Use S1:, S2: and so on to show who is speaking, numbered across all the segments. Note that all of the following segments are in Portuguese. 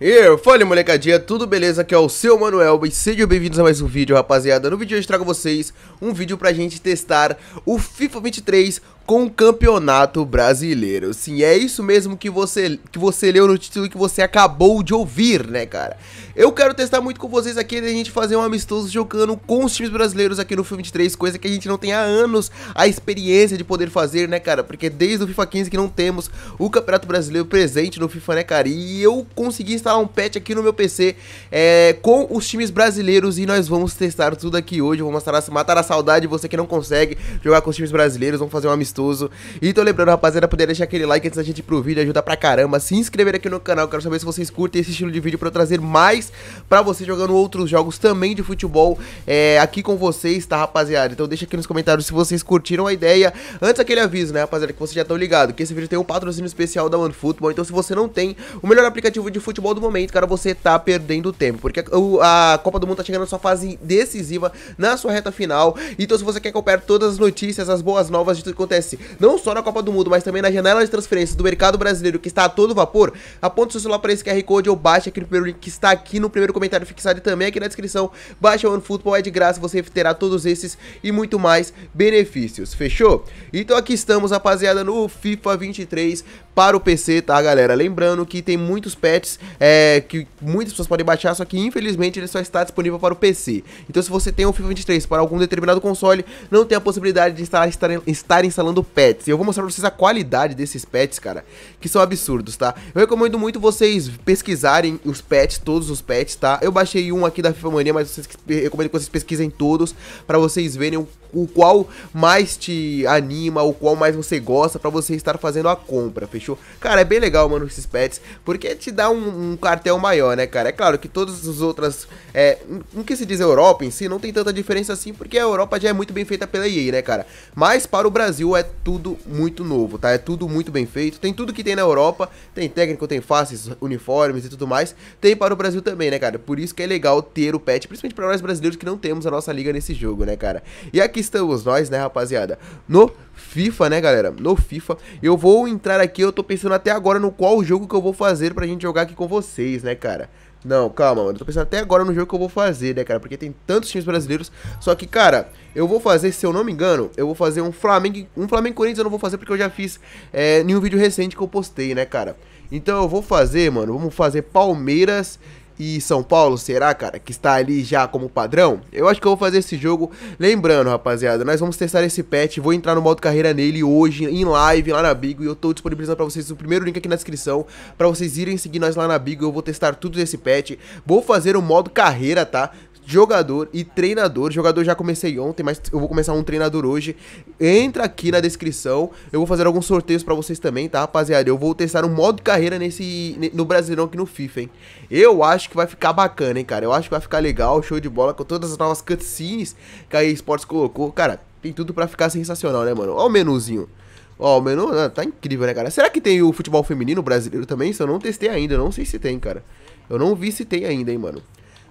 S1: E fala molecadinha, tudo beleza? Aqui é o seu Manuel e sejam bem-vindos a mais um vídeo, rapaziada. No vídeo de hoje eu trago vocês um vídeo pra gente testar o FIFA 23 com o Campeonato Brasileiro. Sim, é isso mesmo que você, que você leu no título que você acabou de ouvir, né, cara? Eu quero testar muito com vocês aqui a gente fazer um amistoso jogando com os times brasileiros aqui no Filme de 3, coisa que a gente não tem há anos a experiência de poder fazer, né, cara? Porque desde o FIFA 15 que não temos o Campeonato Brasileiro presente no FIFA, né, cara? E eu consegui instalar um patch aqui no meu PC é, com os times brasileiros e nós vamos testar tudo aqui hoje. Vou matar a saudade de você que não consegue jogar com os times brasileiros, vamos fazer um amistoso gostoso. E tô lembrando, rapaziada, poder deixar aquele like antes da gente ir pro vídeo, ajuda pra caramba. Se inscrever aqui no canal, quero saber se vocês curtem esse estilo de vídeo pra eu trazer mais pra vocês jogando outros jogos também de futebol é, aqui com vocês, tá, rapaziada? Então deixa aqui nos comentários se vocês curtiram a ideia. Antes aquele aviso, né, rapaziada, que vocês já estão ligados, que esse vídeo tem um patrocínio especial da OneFootball. Então se você não tem o melhor aplicativo de futebol do momento, cara, você tá perdendo tempo. Porque a, Copa do Mundo tá chegando na sua fase decisiva, na sua reta final. Então se você quer acompanhar todas as notícias, as boas novas de tudo que acontece acontece não só na Copa do Mundo, mas também na janela de transferências do mercado brasileiro que está a todo vapor, aponta o seu celular para esse QR Code ou baixa aqui no primeiro link que está aqui no primeiro comentário fixado e também aqui na descrição. Baixa o OneFootball, é de graça, você terá todos esses e muito mais benefícios, fechou? Então aqui estamos, rapaziada, no FIFA 23 para o PC, tá, galera? Lembrando que tem muitos patches é, que muitas pessoas podem baixar, só que infelizmente ele só está disponível para o PC. Então se você tem o um FIFA 23 para algum determinado console, não tem a possibilidade de estar, estar, estar instalando patches. E eu vou mostrar para vocês a qualidade desses patches, cara, que são absurdos, tá? Eu recomendo muito vocês pesquisarem os patches, todos os patches, tá? Eu baixei um aqui da FIFA Mania, mas vocês, recomendo que vocês pesquisem todos para vocês verem o o qual mais te anima, o qual mais você gosta para você estar fazendo a compra, fechou? Cara, é bem legal, mano, esses pets, porque te dá um, um cartel maior, né, cara? É claro que todas as outras, é, no que se diz Europa em si, não tem tanta diferença assim, porque a Europa já é muito bem feita pela EA, né, cara? Mas para o Brasil é tudo muito novo, tá? É tudo muito bem feito, tem tudo que tem na Europa, tem técnico, tem faces, uniformes e tudo mais, tem para o Brasil também, né, cara? Por isso que é legal ter o pet, principalmente para nós brasileiros que não temos a nossa liga nesse jogo, né, cara? E aqui estamos nós, né, rapaziada? No FIFA, né, galera? No FIFA. Eu vou entrar aqui, eu tô pensando até agora no qual jogo que eu vou fazer pra gente jogar aqui com vocês, né, cara? Não, calma, mano. Eu tô pensando até agora no jogo que eu vou fazer, né, cara? Porque tem tantos times brasileiros. Só que, cara, eu vou fazer, se eu não me engano, eu vou fazer um Flamengo. Um Flamengo Corinthians eu não vou fazer porque eu já fiz é, em um vídeo recente que eu postei, né, cara? Então eu vou fazer, mano. Vamos fazer Palmeiras e São Paulo, será, cara? Que está ali já como padrão? Eu acho que eu vou fazer esse jogo. Lembrando, rapaziada, nós vamos testar esse patch. Vou entrar no modo carreira nele hoje, em live, lá na Bigo. E eu tô disponibilizando pra vocês o primeiro link aqui na descrição. Pra vocês irem seguir nós lá na Bigo. Eu vou testar tudo desse patch. Vou fazer o modo carreira, tá? jogador e treinador. Jogador já comecei ontem, mas eu vou começar um treinador hoje. Entra aqui na descrição. Eu vou fazer alguns sorteios para vocês também, tá, rapaziada? Eu vou testar um modo carreira nesse no Brasileirão aqui no FIFA, hein? Eu acho que vai ficar bacana, hein, cara? Eu acho que vai ficar legal, show de bola com todas as novas cutscenes que a Esports colocou. Cara, tem tudo para ficar sensacional, né, mano? Ó o menuzinho. Ó, o menu ah, tá incrível, né, cara? Será que tem o futebol feminino brasileiro também? Isso eu não testei ainda, eu não sei se tem, cara. Eu não vi se tem ainda, hein, mano.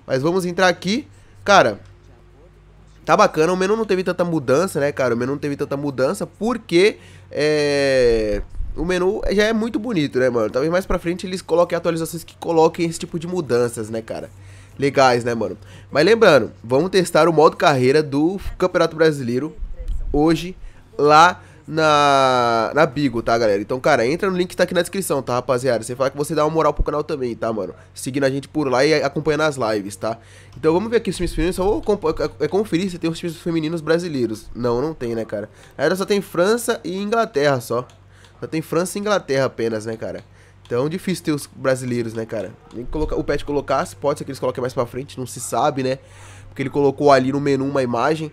S1: Mas vamos entrar aqui. Cara, tá bacana. O menu não teve tanta mudança, né, cara? O menu não teve tanta mudança porque é... o menu já é muito bonito, né, mano? Talvez mais pra frente eles coloquem atualizações que coloquem esse tipo de mudanças, né, cara? Legais, né, mano? Mas lembrando, vamos testar o modo carreira do Campeonato Brasileiro hoje lá na, na Bigo, tá, galera? Então, cara, entra no link que tá aqui na descrição, tá, rapaziada? Você fala que você dá uma moral pro canal também, tá, mano? Seguindo a gente por lá e acompanhando as lives, tá? Então, vamos ver aqui os times femininos. Só vou é, é conferir se tem os times femininos brasileiros. Não, não tem, né, cara? Era só tem França e Inglaterra, só. Só tem França e Inglaterra apenas, né, cara? Então, difícil ter os brasileiros, né, cara? Nem colocar, o Pet colocasse, pode ser que eles coloquem mais pra frente, não se sabe, né? Porque ele colocou ali no menu uma imagem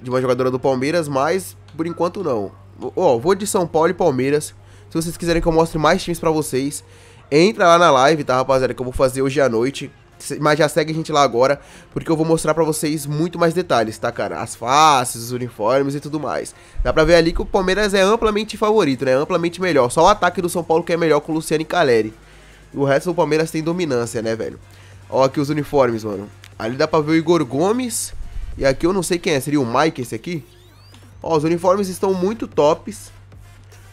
S1: de uma jogadora do Palmeiras, mas por enquanto não. Ó, oh, vou de São Paulo e Palmeiras. Se vocês quiserem que eu mostre mais times para vocês, entra lá na live, tá, rapaziada? Que eu vou fazer hoje à noite. Mas já segue a gente lá agora, porque eu vou mostrar pra vocês muito mais detalhes, tá, cara? As faces, os uniformes e tudo mais. Dá pra ver ali que o Palmeiras é amplamente favorito, né? Amplamente melhor. Só o ataque do São Paulo que é melhor com o Luciano e Caleri. O resto do Palmeiras tem dominância, né, velho? Ó aqui os uniformes, mano. Ali dá pra ver o Igor Gomes. E aqui eu não sei quem é. Seria o Mike esse aqui? Ó, os uniformes estão muito tops.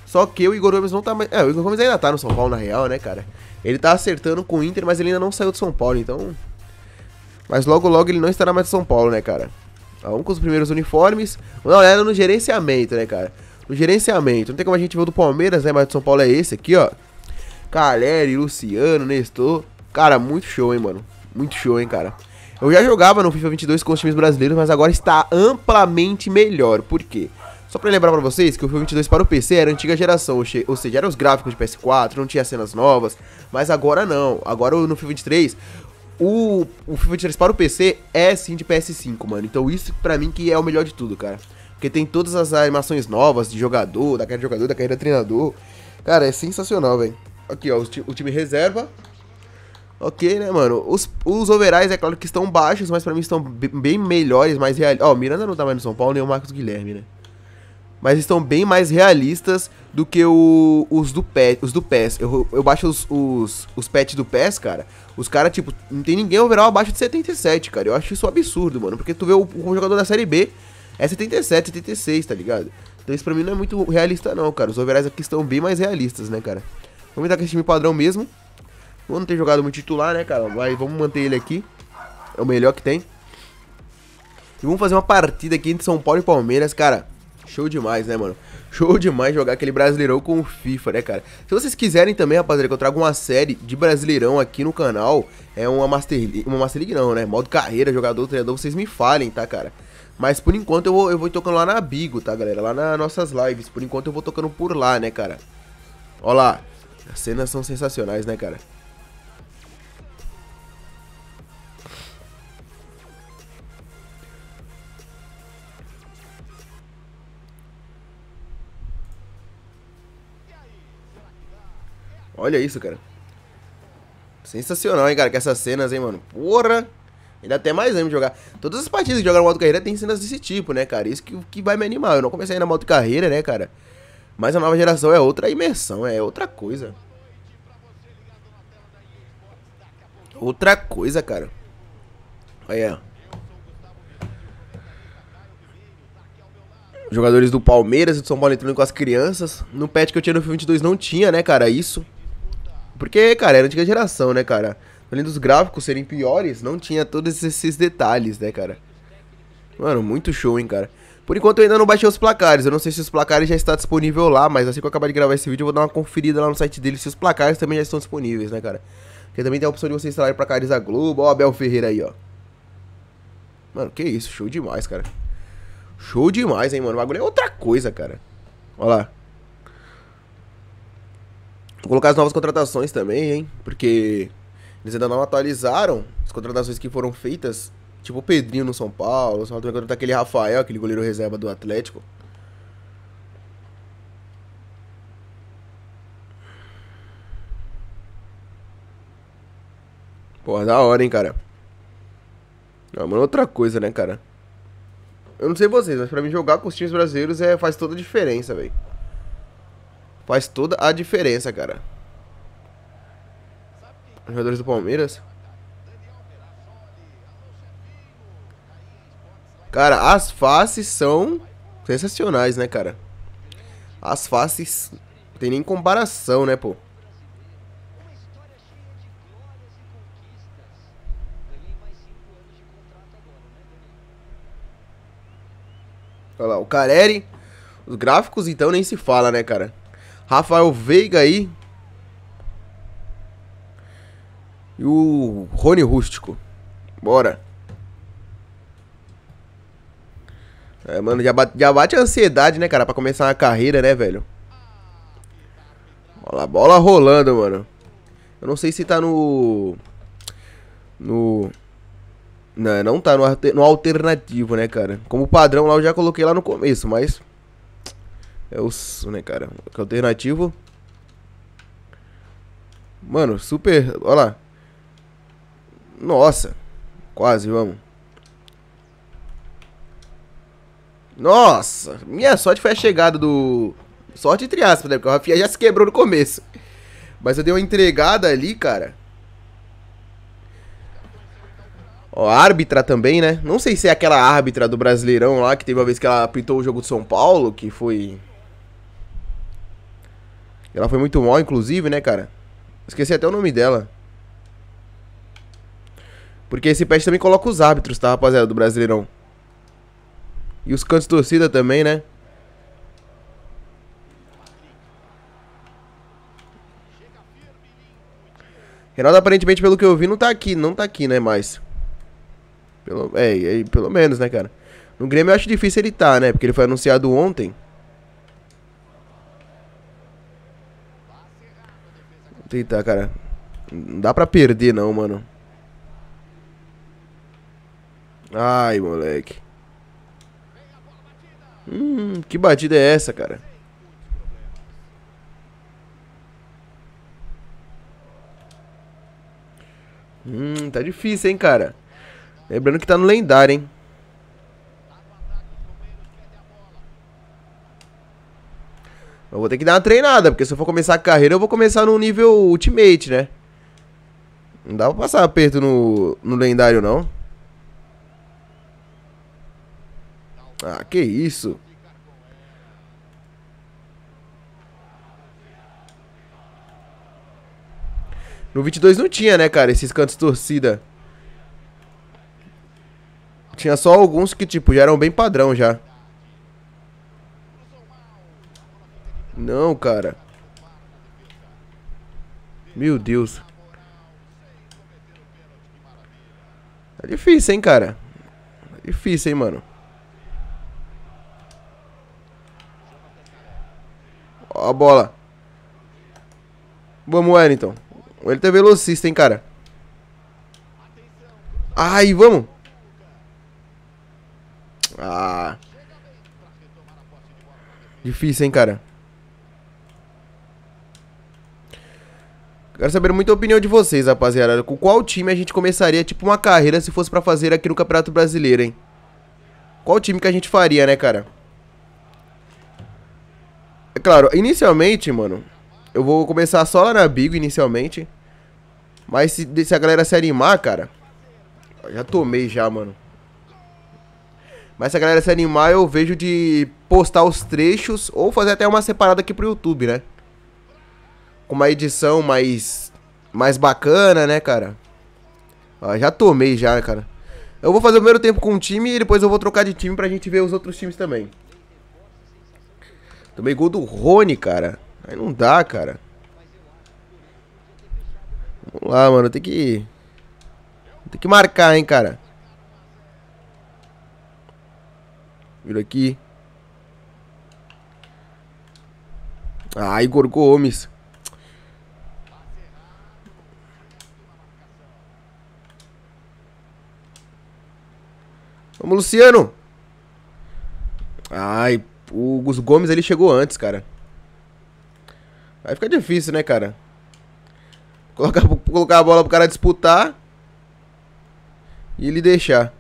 S1: Só que o Igor Gomes não tá mais. É, o Igor Gomes ainda tá no São Paulo, na real, né, cara? Ele tá acertando com o Inter, mas ele ainda não saiu do São Paulo, então. Mas logo, logo ele não estará mais no São Paulo, né, cara? vamos tá com os primeiros uniformes. Vamos dar uma olhada no gerenciamento, né, cara? No gerenciamento. Não tem como a gente ver o do Palmeiras, né? Mas do São Paulo é esse aqui, ó. Caleri, Luciano, Nestor. Cara, muito show, hein, mano. Muito show, hein, cara. Eu já jogava no FIFA 22 com os times brasileiros, mas agora está amplamente melhor. Por quê? Só pra lembrar pra vocês que o FIFA 22 para o PC era antiga geração, ou seja, eram os gráficos de PS4, não tinha cenas novas, mas agora não. Agora no FIFA 23, o, o FIFA 23 para o PC é sim de PS5, mano. Então isso pra mim que é o melhor de tudo, cara. Porque tem todas as animações novas de jogador, da carreira de jogador, da carreira de treinador. Cara, é sensacional, velho. Aqui, ó, o time reserva, Ok, né, mano? Os, os overais, é claro que estão baixos, mas pra mim estão bem melhores, mais realistas. Ó, oh, o Miranda não tá mais no São Paulo, nem o Marcos Guilherme, né? Mas estão bem mais realistas do que o, os, do pet, os do PES. Eu, eu baixo os, os, os pets do PES, cara. Os caras, tipo, não tem ninguém overall abaixo de 77, cara. Eu acho isso um absurdo, mano. Porque tu vê o, o jogador da Série B é 77, 76, tá ligado? Então isso pra mim não é muito realista, não, cara. Os overais aqui estão bem mais realistas, né, cara? Vamos entrar com esse time padrão mesmo. Vou não ter jogado muito titular, né, cara? Vai, vamos manter ele aqui. É o melhor que tem. E vamos fazer uma partida aqui entre São Paulo e Palmeiras, cara. Show demais, né, mano? Show demais jogar aquele Brasileirão com o FIFA, né, cara? Se vocês quiserem também, rapaziada, que eu trago uma série de Brasileirão aqui no canal, é uma Master League, uma Master League não, né? Modo carreira, jogador, treinador, vocês me falem, tá, cara? Mas por enquanto eu vou, eu vou tocando lá na Bigo, tá, galera? Lá nas nossas lives. Por enquanto eu vou tocando por lá, né, cara? Ó lá. As cenas são sensacionais, né, cara? Olha isso, cara. Sensacional, hein, cara, que essas cenas, hein, mano. Porra! Ainda até mais ânimo de jogar. Todas as partidas que no modo carreira tem cenas desse tipo, né, cara? Isso que, que vai me animar. Eu não comecei ainda modo carreira, né, cara? Mas a nova geração é outra imersão, é outra coisa. Outra coisa, cara. Olha. Jogadores do Palmeiras e do São Paulo entrando com as crianças. No pet que eu tinha no FIFA 22 não tinha, né, cara? Isso. Porque, cara, era antiga geração, né, cara? Além dos gráficos serem piores, não tinha todos esses detalhes, né, cara? Mano, muito show, hein, cara. Por enquanto eu ainda não baixei os placares. Eu não sei se os placares já estão disponíveis lá, mas assim que eu acabar de gravar esse vídeo, eu vou dar uma conferida lá no site dele se os placares também já estão disponíveis, né, cara? Porque também tem a opção de você instalar placares da Globo. Ó, Abel Ferreira aí, ó. Mano, que isso, show demais, cara. Show demais, hein, mano. O bagulho é outra coisa, cara. Ó lá. Vou colocar as novas contratações também, hein? Porque eles ainda não atualizaram as contratações que foram feitas. Tipo o Pedrinho no São Paulo, o São Paulo contratar aquele Rafael, aquele goleiro reserva do Atlético. Pô, é da hora, hein, cara. Não, ah, mano, outra coisa, né, cara? Eu não sei vocês, mas pra mim jogar com os times brasileiros é, faz toda a diferença, velho. Faz toda a diferença, cara. jogadores do Palmeiras. Cara, as faces são sensacionais, né, cara? As faces não tem nem comparação, né, pô? Olha lá, o Careri. Os gráficos, então, nem se fala, né, cara? Rafael Veiga aí. E o Rony Rústico. Bora. É, mano, já bate, já bate a ansiedade, né, cara? Pra começar uma carreira, né, velho? Olha a bola rolando, mano. Eu não sei se tá no... No... Não, né, não tá no, no alternativo, né, cara? Como padrão lá, eu já coloquei lá no começo, mas... É o né, cara? É alternativo. Mano, super. Olha lá. Nossa. Quase, vamos. Nossa. Minha sorte foi a chegada do. Sorte entre aspas, né? Porque o Rafinha já se quebrou no começo. Mas eu dei uma entregada ali, cara. Ó, a árbitra também, né? Não sei se é aquela árbitra do Brasileirão lá, que teve uma vez que ela apitou o jogo do São Paulo, que foi ela foi muito mal, inclusive, né, cara? Esqueci até o nome dela. Porque esse patch também coloca os árbitros, tá, rapaziada, do Brasileirão. E os cantos torcida também, né? Reinaldo, aparentemente, pelo que eu vi, não tá aqui. Não tá aqui, né, mais. Pelo, é, é, pelo menos, né, cara? No Grêmio eu acho difícil ele tá, né? Porque ele foi anunciado ontem. Tentar, cara. Não dá pra perder, não, mano. Ai, moleque. Hum, que batida é essa, cara? Hum, tá difícil, hein, cara? Lembrando que tá no lendário, hein? Eu vou ter que dar uma treinada, porque se eu for começar a carreira, eu vou começar no nível Ultimate, né? Não dá pra passar aperto no, no lendário, não. Ah, que isso. No 22 não tinha, né, cara, esses cantos torcida. Tinha só alguns que, tipo, já eram bem padrão já. Não, cara. Meu Deus. É difícil, hein, cara. É difícil, hein, mano. Ó a bola. Vamos, Wellington. Ele tá velocista, hein, cara. Ai, vamos. Ah. Difícil, hein, cara. Quero saber muito a opinião de vocês, rapaziada. Com qual time a gente começaria, tipo, uma carreira se fosse pra fazer aqui no Campeonato Brasileiro, hein? Qual time que a gente faria, né, cara? É claro, inicialmente, mano, eu vou começar só lá na Bigo, inicialmente. Mas se, se a galera se animar, cara... Já tomei já, mano. Mas se a galera se animar, eu vejo de postar os trechos ou fazer até uma separada aqui pro YouTube, né? com uma edição mais, mais bacana, né, cara? Ó, já tomei já, cara. Eu vou fazer o primeiro tempo com um time e depois eu vou trocar de time pra gente ver os outros times também. Tomei gol do Rony, cara. Aí não dá, cara. Vamos lá, mano. Tem que... Tem que marcar, hein, cara. Vira aqui. Ah, Igor Gomes. Vamos, Luciano! Ai, o Gus Gomes ele chegou antes, cara. Vai ficar difícil, né, cara? Colocar, colocar a bola pro cara disputar e ele deixar.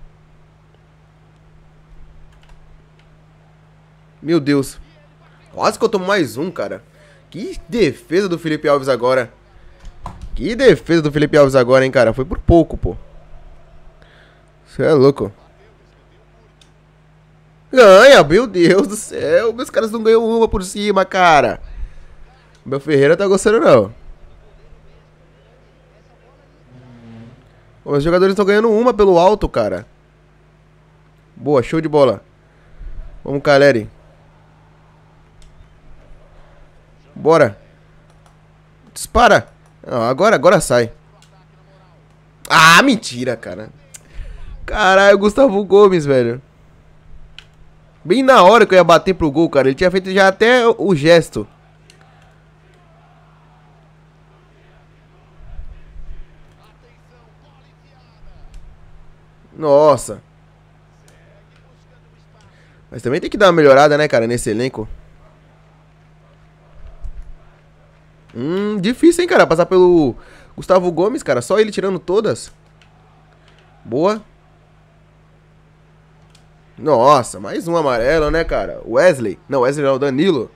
S1: Meu Deus. Quase que eu tomo mais um, cara. Que defesa do Felipe Alves agora. Que defesa do Felipe Alves agora, hein, cara. Foi por pouco, pô. Você é louco. Ganha, meu Deus do céu. Meus caras não ganham uma por cima, cara. meu Ferreira tá gostando, não. Os jogadores estão ganhando uma pelo alto, cara. Boa, show de bola. Vamos, Caleri. Bora. Dispara. Não, agora, agora sai. Ah, mentira, cara. Caralho, Gustavo Gomes, velho. Bem na hora que eu ia bater pro gol, cara. Ele tinha feito já até o gesto. Nossa. Mas também tem que dar uma melhorada, né, cara, nesse elenco. Hum, difícil, hein, cara, passar pelo Gustavo Gomes, cara. Só ele tirando todas. Boa. Nossa, mais um amarelo, né, cara? Wesley. Não, Wesley não, Danilo.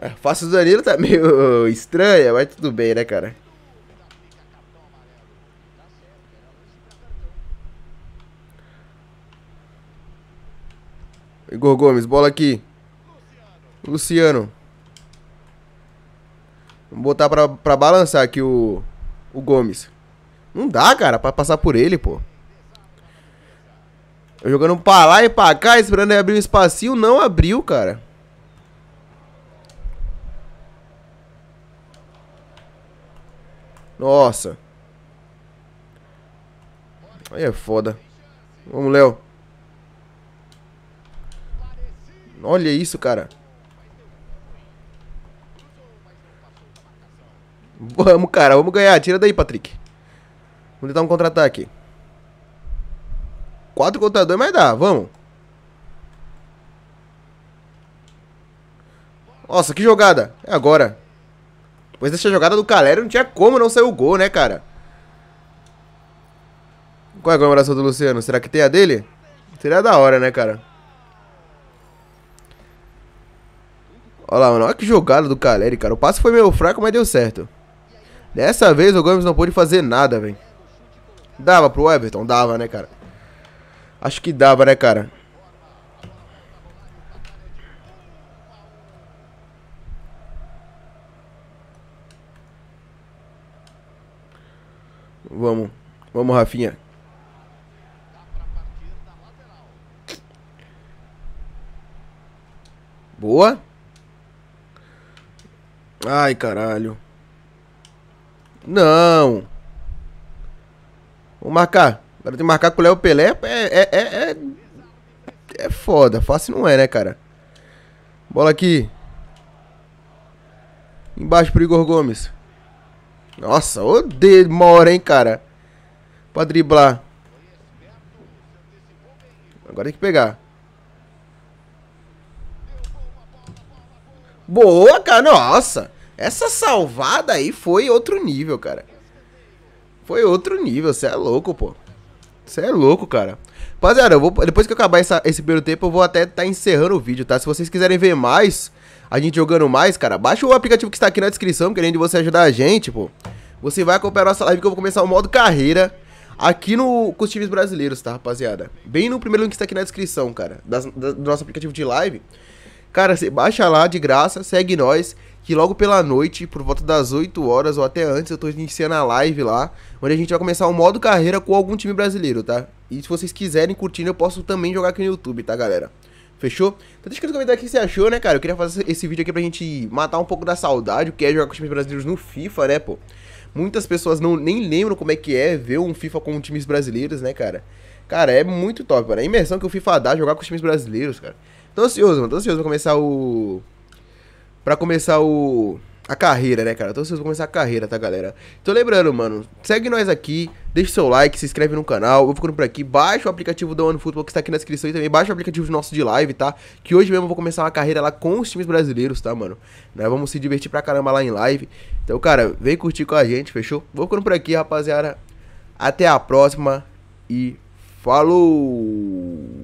S1: A face do Danilo tá meio estranha, mas tudo bem, né, cara? Igor Gomes, bola aqui. Luciano. Vamos botar pra, pra balançar aqui o, o Gomes. Não dá, cara, pra passar por ele, pô. Eu jogando pra lá e pra cá, esperando ele abrir um espacinho, não abriu, cara. Nossa. Aí é foda. Vamos, Léo. Olha isso, cara. Vamos, cara. Vamos ganhar. Tira daí, Patrick. Vamos tentar um contra-ataque. 4 contra 2, mas dá, vamos. Nossa, que jogada. É agora. Depois dessa jogada do Calério, não tinha como não sair o gol, né, cara? Qual é a comemoração do Luciano? Será que tem a dele? Seria da hora, né, cara? Olha lá, mano. Olha que jogada do Caleri, cara. O passe foi meio fraco, mas deu certo. Dessa vez o Gomes não pôde fazer nada, velho. Dava pro Everton? Dava, né, cara? Acho que dava, né, cara? Vamos. Vamos, Rafinha. Boa. Ai, caralho. Não. Vou marcar. Agora tem marcar com o Léo Pelé é, é, é, é, foda. Fácil não é, né, cara? Bola aqui. Embaixo pro Igor Gomes. Nossa, odeio demora, hein, cara. Pra driblar. Agora tem que pegar. Boa, cara. Nossa. Essa salvada aí foi outro nível, cara. Foi outro nível. Você é louco, pô. Você é louco, cara. Rapaziada, depois que eu acabar essa, esse primeiro tempo, eu vou até estar tá encerrando o vídeo, tá? Se vocês quiserem ver mais, a gente jogando mais, cara, baixa o aplicativo que está aqui na descrição, querendo você ajudar a gente, pô. Você vai acompanhar nossa live que eu vou começar o modo carreira aqui no, com os times brasileiros, tá, rapaziada? Bem no primeiro link que está aqui na descrição, cara, das, do nosso aplicativo de live. Cara, você baixa lá de graça, segue nós que logo pela noite, por volta das 8 horas ou até antes, eu tô iniciando a live lá, onde a gente vai começar o modo carreira com algum time brasileiro, tá? E se vocês quiserem curtir eu posso também jogar aqui no YouTube, tá, galera? Fechou? Então deixa nos comentários o que você achou, né, cara? Eu queria fazer esse vídeo aqui pra gente matar um pouco da saudade, o que é jogar com times brasileiros no FIFA, né, pô? Muitas pessoas não nem lembram como é que é ver um FIFA com times brasileiros, né, cara? Cara, é muito top, cara. É a imersão que o FIFA dá jogar com os times brasileiros, cara. Tô ansioso, mano. Tô ansioso pra começar o para começar o a carreira, né, cara? Então vocês vão começar a carreira, tá, galera? Então lembrando, mano, segue nós aqui, deixa seu like, se inscreve no canal, eu vou ficando por aqui, baixa o aplicativo do One Football que está aqui na descrição e também baixa o aplicativo nosso de live, tá? Que hoje mesmo eu vou começar uma carreira lá com os times brasileiros, tá, mano? Nós vamos se divertir pra caramba lá em live. Então, cara, vem curtir com a gente, fechou? Vou ficando por aqui, rapaziada. Até a próxima e falou!